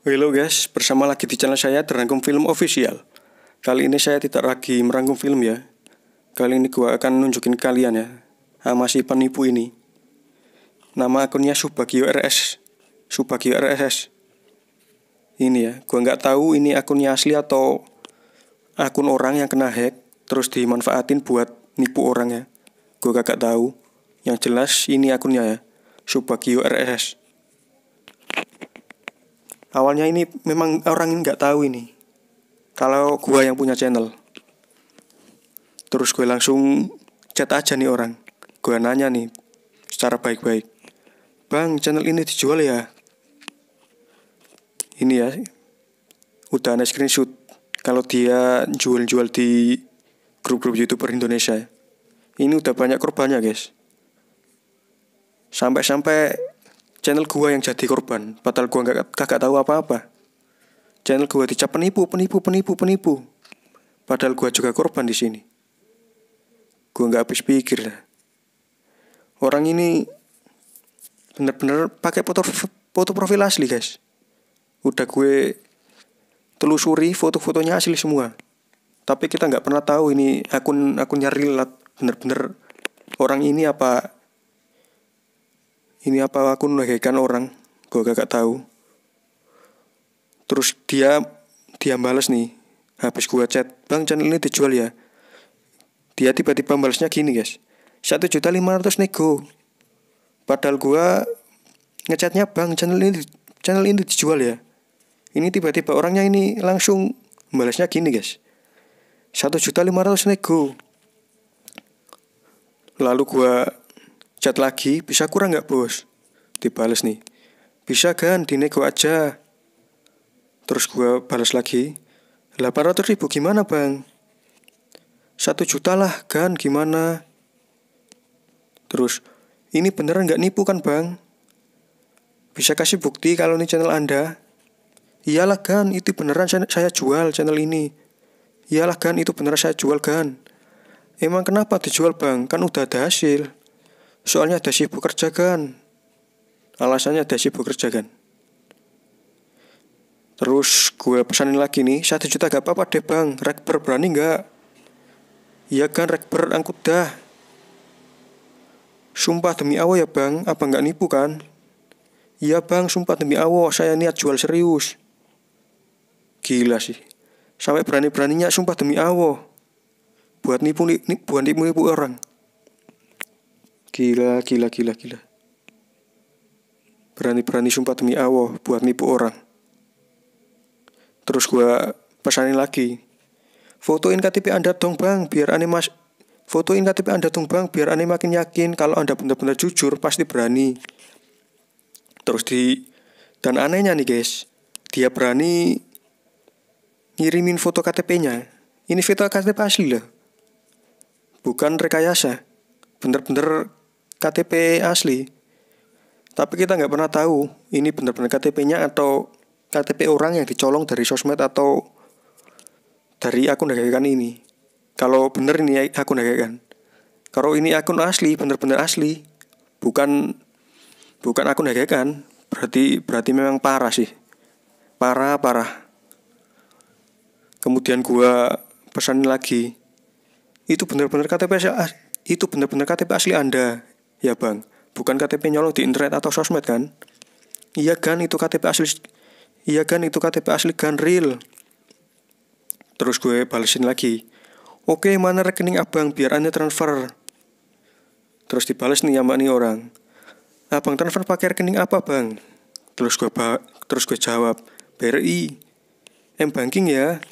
Halo guys, bersama lagi di channel saya Terangkum Film Official Kali ini saya tidak lagi merangkum film ya Kali ini gua akan nunjukin kalian ya Sama si penipu ini Nama akunnya Subagio RS Subagio RSS Ini ya, gua nggak tahu ini akunnya asli atau Akun orang yang kena hack Terus dimanfaatin buat nipu orang ya Gua gak tahu Yang jelas ini akunnya ya Subagio RSS awalnya ini memang orang ini nggak tahu ini kalau gua yang punya channel terus gue langsung chat aja nih orang gue nanya nih secara baik-baik bang channel ini dijual ya ini ya udah ada screenshot kalau dia jual-jual di grup-grup youtuber Indonesia ini udah banyak korbannya guys sampai-sampai channel gua yang jadi korban padahal gua gak kagak tahu apa-apa channel gua dicap penipu penipu penipu penipu padahal gua juga korban di sini gua nggak habis pikir lah orang ini bener-bener pakai foto foto profil asli guys udah gue telusuri foto-fotonya asli semua tapi kita nggak pernah tahu ini akun akunnya real bener-bener orang ini apa ini apa aku ngehekan orang gue gak tau. terus dia dia balas nih habis gue chat bang channel ini dijual ya dia tiba-tiba balasnya gini guys satu juta lima ratus nego padahal gue ngechatnya bang channel ini channel ini dijual ya ini tiba-tiba orangnya ini langsung balasnya gini guys satu juta lima ratus nego lalu gue cat lagi, bisa kurang nggak bos? Dibales nih, bisa kan dinego aja. Terus gue balas lagi, 800 ribu gimana bang? Satu juta lah kan gimana? Terus, ini beneran nggak nipu kan bang? Bisa kasih bukti kalau ini channel anda? Iyalah kan, itu beneran saya jual channel ini. Iyalah kan, itu beneran saya jual kan. Emang kenapa dijual bang? Kan udah ada hasil. Soalnya ada sibuk kerja kan. Alasannya ada sibuk kerja kan. Terus gue pesanin lagi nih, satu juta gak apa-apa deh bang, rekber berani gak? Iya kan rekber angkut dah. Sumpah demi Allah ya bang, apa nggak nipu kan? Iya bang, sumpah demi Allah, saya niat jual serius. Gila sih, sampai berani-beraninya sumpah demi Allah. Buat nipu, nipu buat nipu-nipu orang. Gila, gila, gila, gila. Berani-berani sumpah demi Allah buat nipu orang. Terus gue pesanin lagi. Fotoin KTP Anda dong bang, biar aneh mas... Fotoin KTP Anda dong bang, biar aneh makin yakin kalau Anda benar-benar jujur pasti berani. Terus di... Dan anehnya nih guys, dia berani ngirimin foto KTP-nya. Ini foto KTP asli lah Bukan rekayasa. Bener-bener KTP asli. Tapi kita nggak pernah tahu ini benar-benar KTP-nya atau KTP orang yang dicolong dari sosmed atau dari akun dagangan ini. Kalau benar ini akun dagangan. Kalau ini akun asli, benar-benar asli, bukan bukan akun dagangan, berarti berarti memang parah sih. Parah parah. Kemudian gua pesan lagi, itu benar-benar KTP asli, itu benar-benar KTP asli Anda. Ya bang, bukan KTP nyolong di internet atau sosmed kan? Iya kan itu KTP asli Iya kan itu KTP asli kan real Terus gue balesin lagi Oke mana rekening abang biar anda transfer Terus dibales nih sama nih orang Abang transfer pakai rekening apa bang? Terus gue ba terus gue jawab BRI M banking ya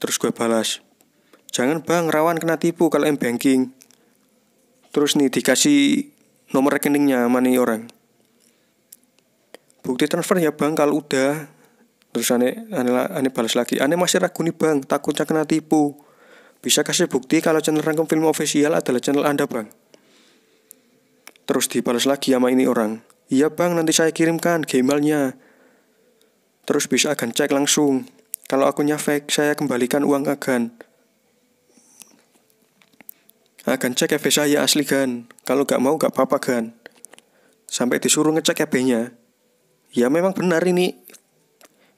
Terus gue balas Jangan bang rawan kena tipu kalau M banking Terus nih dikasih nomor rekeningnya mana orang. Bukti transfer ya bang kalau udah. Terus ane ane ane balas lagi. ane masih ragu nih bang, takutnya kena tipu. Bisa kasih bukti kalau channel Rangkum Film Official adalah channel Anda bang. Terus dibalas lagi sama ini orang. Iya bang, nanti saya kirimkan gmailnya. Terus bisa akan cek langsung. Kalau akunnya fake, saya kembalikan uang agan akan ah, cek FB saya asli kan kalau gak mau gak apa-apa kan sampai disuruh ngecek hp nya ya memang benar ini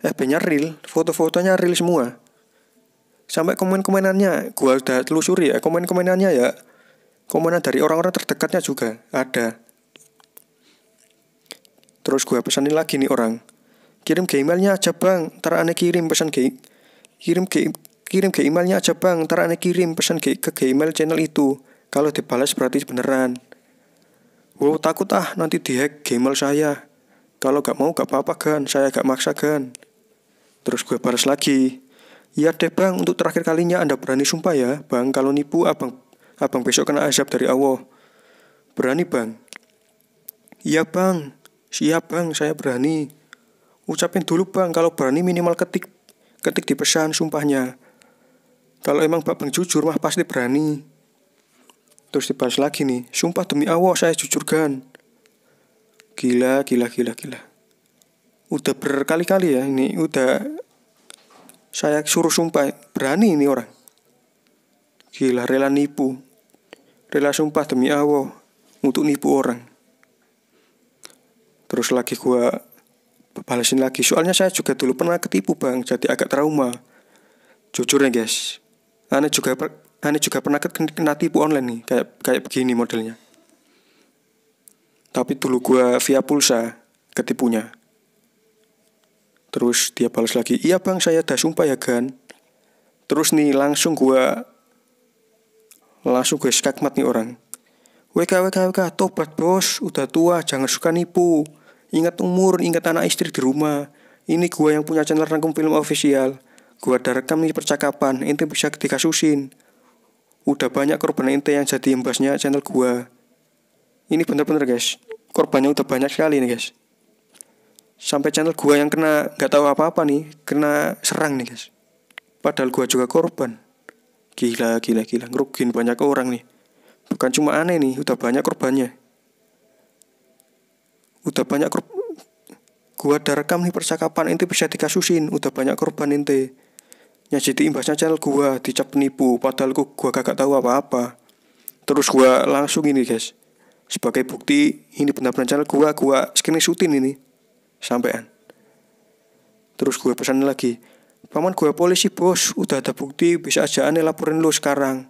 FB-nya real foto-fotonya real semua sampai komen-komenannya gua udah telusuri ya komen-komenannya ya komenan dari orang-orang terdekatnya juga ada terus gua pesanin lagi nih orang kirim ke emailnya aja bang ntar aneh kirim pesan ke kirim ke kirim ke emailnya aja bang ntar aneh kirim pesan ke, ke email channel itu kalau dibalas berarti beneran wow takut ah nanti dihack gmail saya kalau gak mau gak apa-apa kan saya gak maksa kan terus gue balas lagi Iya deh bang, untuk terakhir kalinya Anda berani sumpah ya, bang kalau nipu abang abang besok kena azab dari Allah. Berani bang? Iya bang, siap bang, saya berani. Ucapin dulu bang, kalau berani minimal ketik ketik di pesan sumpahnya. Kalau emang Bang jujur mah pasti berani. Terus pas lagi nih, sumpah demi Allah saya jujur Gila, gila, gila, gila. Udah berkali-kali ya ini, udah saya suruh sumpah, berani ini orang. Gila, rela nipu. Rela sumpah demi Allah untuk nipu orang. Terus lagi gua balasin lagi, soalnya saya juga dulu pernah ketipu bang, jadi agak trauma. Jujur ya guys, ane juga per, ane juga pernah kena tipu online nih kayak kayak begini modelnya. Tapi dulu gua via pulsa ketipunya. Terus dia balas lagi, "Iya, Bang, saya dah sumpah ya, Gan." Terus nih langsung gua langsung gue skakmat nih orang. WK WK WK tobat bos udah tua jangan suka nipu ingat umur ingat anak istri di rumah ini gue yang punya channel rangkum film official Gua ada rekam nih percakapan, ente bisa dikasusin. Udah banyak korban ente yang jadi imbasnya channel gua. Ini bener-bener guys, korbannya udah banyak sekali nih guys. Sampai channel gua yang kena nggak tahu apa-apa nih, kena serang nih guys. Padahal gua juga korban. Gila, gila, gila, ngerugin banyak orang nih. Bukan cuma aneh nih, udah banyak korbannya. Udah banyak korban gua ada rekam nih percakapan ente bisa dikasusin udah banyak korban ente yang jadi imbasnya channel gua dicap penipu padahal gua gak tahu apa-apa terus gua langsung ini guys sebagai bukti ini benar-benar channel gua gua screenshotin ini sampean terus gua pesan lagi paman gua polisi bos udah ada bukti bisa aja aneh laporin lo sekarang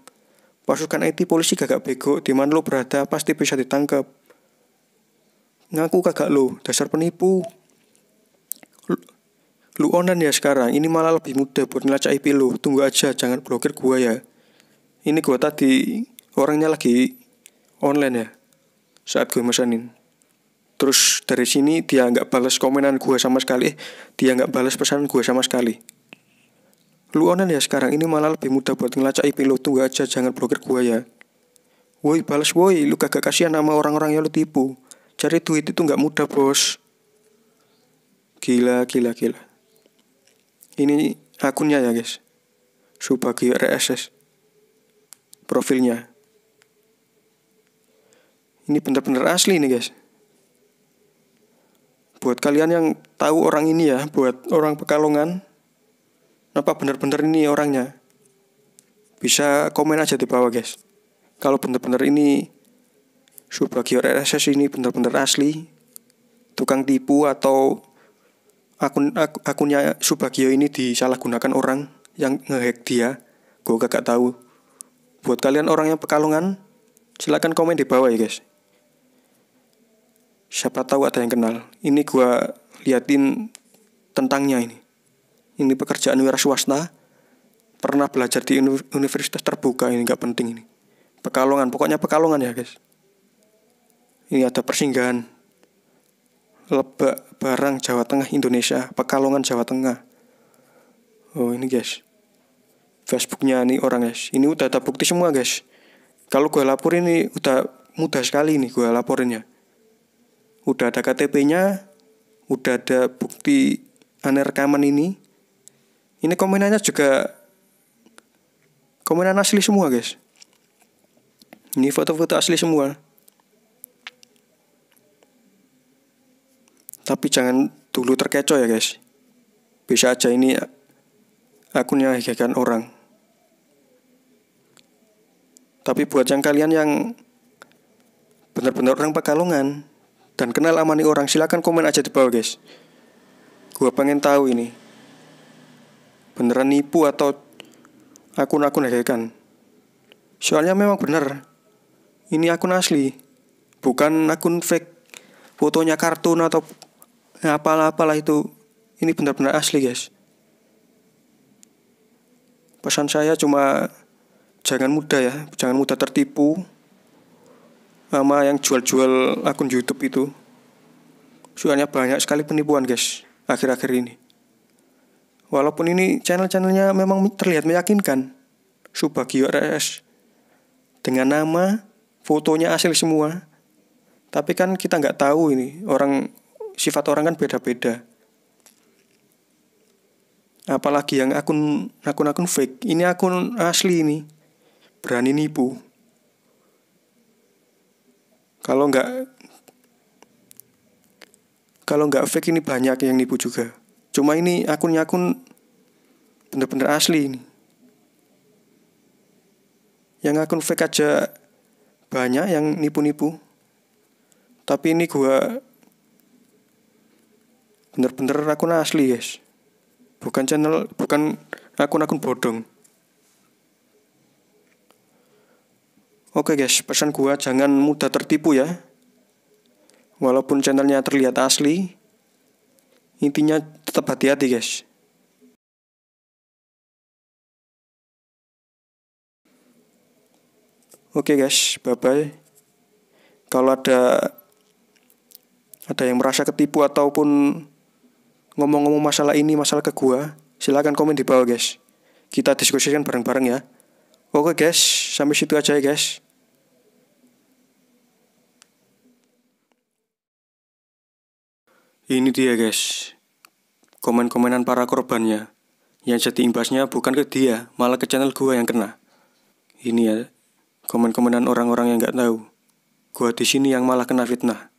pasukan IT polisi gak bego di mana lo berada pasti bisa ditangkap ngaku kagak lo dasar penipu Lu onan ya sekarang, ini malah lebih mudah buat ngelacak IP lu. Tunggu aja, jangan blokir gua ya. Ini gua tadi orangnya lagi online ya. Saat gua mesenin. Terus dari sini dia nggak balas komenan gua sama sekali. Eh, dia nggak balas pesan gua sama sekali. Lu onan ya sekarang, ini malah lebih mudah buat ngelacak IP lu. Tunggu aja, jangan blokir gua ya. Woi balas woi, lu kagak kasihan sama orang-orang yang lu tipu. Cari duit itu nggak mudah bos. Gila, gila, gila ini akunnya ya guys Subagi RSS profilnya ini benar-benar asli nih guys buat kalian yang tahu orang ini ya buat orang Pekalongan apa benar-benar ini orangnya bisa komen aja di bawah guys kalau benar-benar ini Subagi RSS ini benar-benar asli tukang tipu atau akun ak, akunnya Subagio ini disalahgunakan orang yang ngehack dia. Gue gak tahu. Buat kalian orang yang pekalongan, silahkan komen di bawah ya guys. Siapa tahu ada yang kenal. Ini gue liatin tentangnya ini. Ini pekerjaan wira swasta. Pernah belajar di universitas terbuka ini gak penting ini. Pekalongan, pokoknya pekalongan ya guys. Ini ada persinggahan Lebak Barang Jawa Tengah Indonesia Pekalongan Jawa Tengah oh ini guys Facebooknya nih orang guys ini udah ada bukti semua guys kalau gue laporin ini udah mudah sekali nih gue laporinnya udah ada KTP-nya udah ada bukti aneh rekaman ini ini komenannya juga komenan asli semua guys ini foto-foto asli semua Tapi jangan dulu terkecoh ya guys. Bisa aja ini akunnya hakikan orang. Tapi buat yang kalian yang Bener-bener orang Pekalongan dan kenal amani orang, silahkan komen aja di bawah guys. gue pengen tahu ini. Beneran nipu atau akun-akun hakikan. Soalnya memang bener Ini akun asli. Bukan akun fake. Fotonya kartun atau nah apalah-apalah itu ini benar-benar asli guys pesan saya cuma jangan mudah ya jangan mudah tertipu sama yang jual-jual akun YouTube itu soalnya banyak sekali penipuan guys akhir-akhir ini walaupun ini channel-channelnya memang terlihat meyakinkan Subagio RS dengan nama fotonya asli semua tapi kan kita nggak tahu ini orang sifat orang kan beda-beda. Apalagi yang akun akun akun fake. Ini akun asli ini. Berani nipu. Kalau nggak kalau nggak fake ini banyak yang nipu juga. Cuma ini akunnya akun bener-bener asli ini. Yang akun fake aja banyak yang nipu-nipu. Tapi ini gua bener-bener akun asli guys bukan channel bukan akun-akun bodong Oke guys, pesan gua jangan mudah tertipu ya. Walaupun channelnya terlihat asli, intinya tetap hati-hati guys. Oke guys, bye-bye. Kalau ada ada yang merasa ketipu ataupun ngomong-ngomong masalah ini, masalah ke gua, silahkan komen di bawah guys. Kita diskusikan bareng-bareng ya. Oke guys, sampai situ aja ya guys. Ini dia guys, komen-komenan para korbannya. Yang jadi imbasnya bukan ke dia, malah ke channel gua yang kena. Ini ya, komen-komenan orang-orang yang nggak tahu. Gua di sini yang malah kena fitnah.